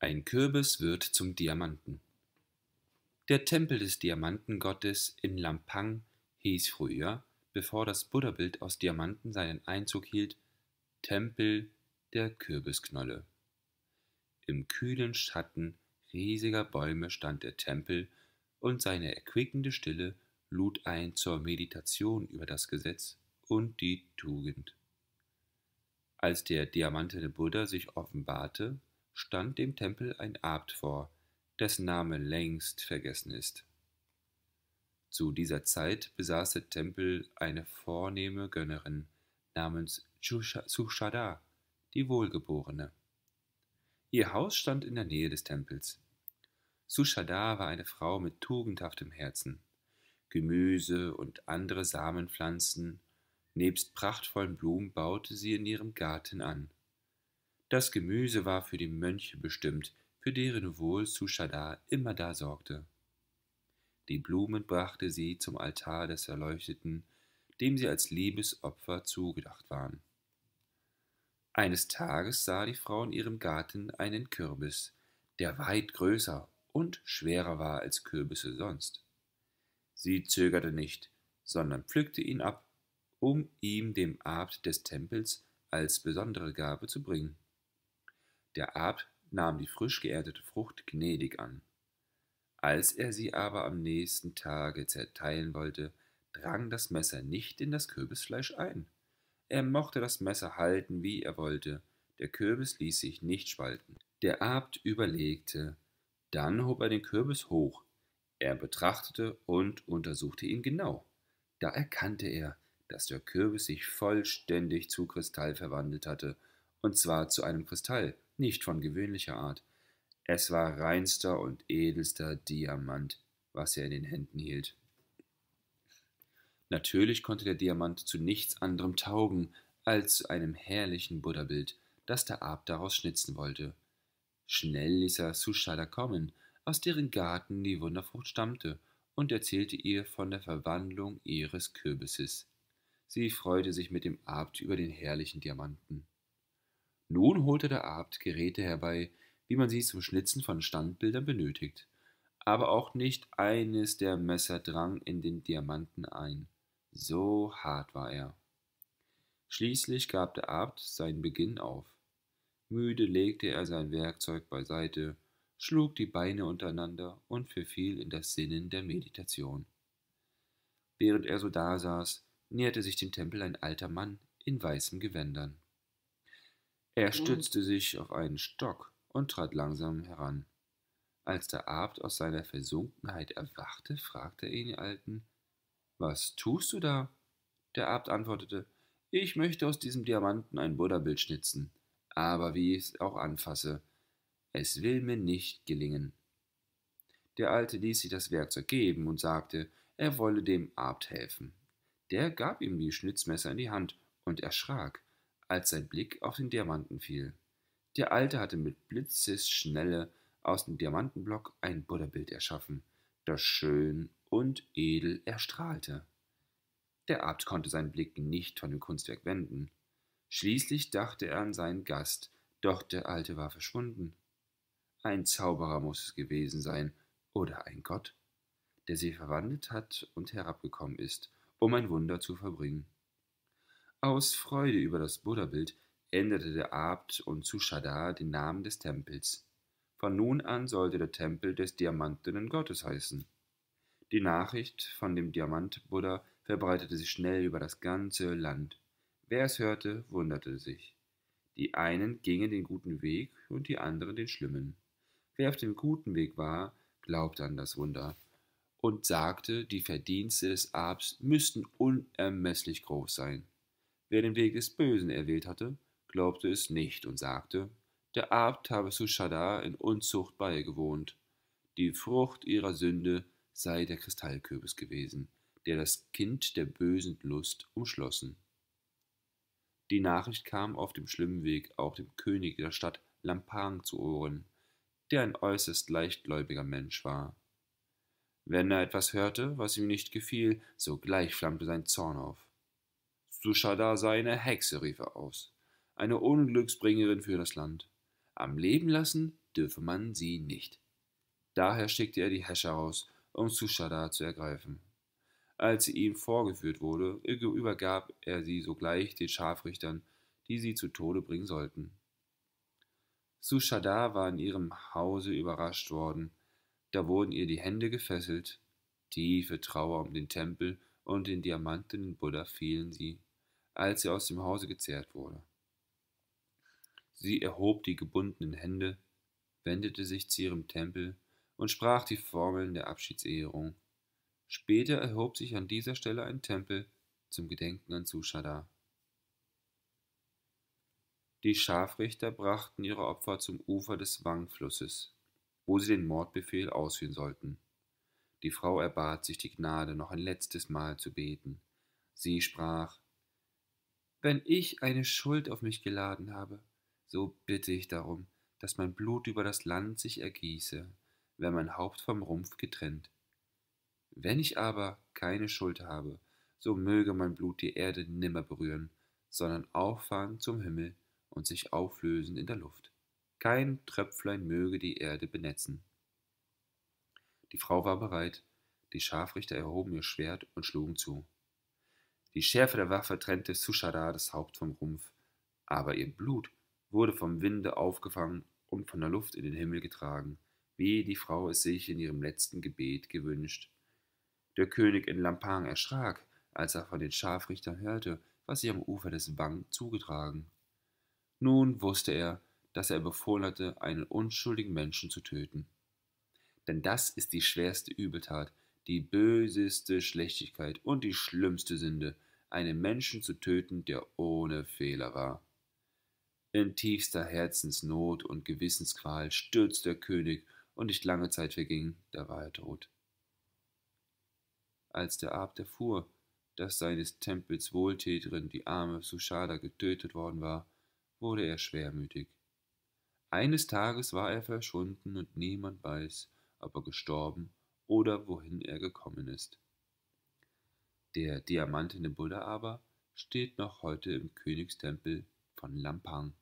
Ein Kürbis wird zum Diamanten. Der Tempel des Diamantengottes in Lampang hieß früher, bevor das Buddha-Bild aus Diamanten seinen Einzug hielt, Tempel der Kürbisknolle. Im kühlen Schatten riesiger Bäume stand der Tempel und seine erquickende Stille lud ein zur Meditation über das Gesetz und die Tugend. Als der diamantene Buddha sich offenbarte, stand dem Tempel ein Abt vor, dessen Name längst vergessen ist. Zu dieser Zeit besaß der Tempel eine vornehme Gönnerin namens Sushada, die Wohlgeborene. Ihr Haus stand in der Nähe des Tempels. Sushada war eine Frau mit tugendhaftem Herzen. Gemüse und andere Samenpflanzen, nebst prachtvollen Blumen baute sie in ihrem Garten an das Gemüse war für die Mönche bestimmt, für deren Wohl Sushada immerdar sorgte. Die Blumen brachte sie zum Altar des Erleuchteten, dem sie als Liebesopfer zugedacht waren. Eines Tages sah die Frau in ihrem Garten einen Kürbis, der weit größer und schwerer war als Kürbisse sonst. Sie zögerte nicht, sondern pflückte ihn ab, um ihm dem Abt des Tempels als besondere Gabe zu bringen. Der Abt nahm die frisch geerntete Frucht gnädig an. Als er sie aber am nächsten Tage zerteilen wollte, drang das Messer nicht in das Kürbisfleisch ein. Er mochte das Messer halten, wie er wollte, der Kürbis ließ sich nicht spalten. Der Abt überlegte, dann hob er den Kürbis hoch, er betrachtete und untersuchte ihn genau. Da erkannte er, dass der Kürbis sich vollständig zu Kristall verwandelt hatte, und zwar zu einem Kristall, nicht von gewöhnlicher Art. Es war reinster und edelster Diamant, was er in den Händen hielt. Natürlich konnte der Diamant zu nichts anderem taugen als zu einem herrlichen Buddha-Bild, das der Ab daraus schnitzen wollte. Schnell ließ er Sushala kommen, aus deren Garten die Wunderfrucht stammte, und erzählte ihr von der Verwandlung ihres Kürbisses. Sie freute sich mit dem Abt über den herrlichen Diamanten. Nun holte der Abt Geräte herbei, wie man sie zum Schnitzen von Standbildern benötigt. Aber auch nicht eines der Messer drang in den Diamanten ein. So hart war er. Schließlich gab der Abt seinen Beginn auf. Müde legte er sein Werkzeug beiseite, schlug die Beine untereinander und verfiel in das Sinnen der Meditation. Während er so dasaß, näherte sich dem Tempel ein alter Mann in weißen Gewändern. Er mhm. stützte sich auf einen Stock und trat langsam heran. Als der Abt aus seiner Versunkenheit erwachte, fragte er ihn Alten, was tust du da? Der Abt antwortete, ich möchte aus diesem Diamanten ein Buddha-Bild schnitzen, aber wie ich es auch anfasse, es will mir nicht gelingen. Der Alte ließ sich das Werkzeug geben und sagte, er wolle dem Abt helfen. Der gab ihm die Schnitzmesser in die Hand und erschrak als sein Blick auf den Diamanten fiel. Der Alte hatte mit blitzesschnelle aus dem Diamantenblock ein Buddha-Bild erschaffen, das schön und edel erstrahlte. Der Abt konnte seinen Blick nicht von dem Kunstwerk wenden. Schließlich dachte er an seinen Gast, doch der Alte war verschwunden. Ein Zauberer muß es gewesen sein, oder ein Gott, der sie verwandelt hat und herabgekommen ist, um ein Wunder zu verbringen. Aus Freude über das Buddha-Bild änderte der Abt und Sushadhar den Namen des Tempels. Von nun an sollte der Tempel des diamantenen Gottes heißen. Die Nachricht von dem Diamant-Buddha verbreitete sich schnell über das ganze Land. Wer es hörte, wunderte sich. Die einen gingen den guten Weg und die anderen den schlimmen. Wer auf dem guten Weg war, glaubte an das Wunder und sagte, die Verdienste des Abts müssten unermesslich groß sein. Wer den Weg des Bösen erwählt hatte, glaubte es nicht und sagte, der Abt habe Sushaddar in Unzucht beigewohnt. Die Frucht ihrer Sünde sei der Kristallkürbis gewesen, der das Kind der bösen Lust umschlossen. Die Nachricht kam auf dem schlimmen Weg auch dem König der Stadt Lampang zu Ohren, der ein äußerst leichtgläubiger Mensch war. Wenn er etwas hörte, was ihm nicht gefiel, sogleich flammte sein Zorn auf. Sushada sei eine Hexe, rief er aus, eine Unglücksbringerin für das Land. Am Leben lassen dürfe man sie nicht. Daher schickte er die Häscher aus, um Sushada zu ergreifen. Als sie ihm vorgeführt wurde, übergab er sie sogleich den Scharfrichtern, die sie zu Tode bringen sollten. Sushada war in ihrem Hause überrascht worden. Da wurden ihr die Hände gefesselt. Tiefe Trauer um den Tempel und den diamantenen Buddha fielen sie als sie aus dem Hause gezerrt wurde. Sie erhob die gebundenen Hände, wendete sich zu ihrem Tempel und sprach die Formeln der Abschiedsehrung. Später erhob sich an dieser Stelle ein Tempel zum Gedenken an Sushada. Die Scharfrichter brachten ihre Opfer zum Ufer des Wangflusses, wo sie den Mordbefehl ausführen sollten. Die Frau erbat sich die Gnade, noch ein letztes Mal zu beten. Sie sprach wenn ich eine Schuld auf mich geladen habe, so bitte ich darum, dass mein Blut über das Land sich ergieße, wenn mein Haupt vom Rumpf getrennt. Wenn ich aber keine Schuld habe, so möge mein Blut die Erde nimmer berühren, sondern auffahren zum Himmel und sich auflösen in der Luft. Kein Tröpflein möge die Erde benetzen. Die Frau war bereit, die Scharfrichter erhoben ihr Schwert und schlugen zu. Die Schärfe der Waffe trennte Sushada das Haupt vom Rumpf, aber ihr Blut wurde vom Winde aufgefangen und von der Luft in den Himmel getragen, wie die Frau es sich in ihrem letzten Gebet gewünscht. Der König in Lampang erschrak, als er von den Scharfrichtern hörte, was sie am Ufer des Wang zugetragen. Nun wusste er, dass er befohlen hatte, einen unschuldigen Menschen zu töten. Denn das ist die schwerste Übeltat, die böseste Schlechtigkeit und die schlimmste Sünde, einen Menschen zu töten, der ohne Fehler war. In tiefster Herzensnot und Gewissensqual stürzte der König, und nicht lange Zeit verging, da war er tot. Als der Abt erfuhr, dass seines Tempels Wohltäterin, die arme Sushada, getötet worden war, wurde er schwermütig. Eines Tages war er verschwunden und niemand weiß, ob er gestorben oder wohin er gekommen ist. Der diamantene Buddha aber steht noch heute im Königstempel von Lampang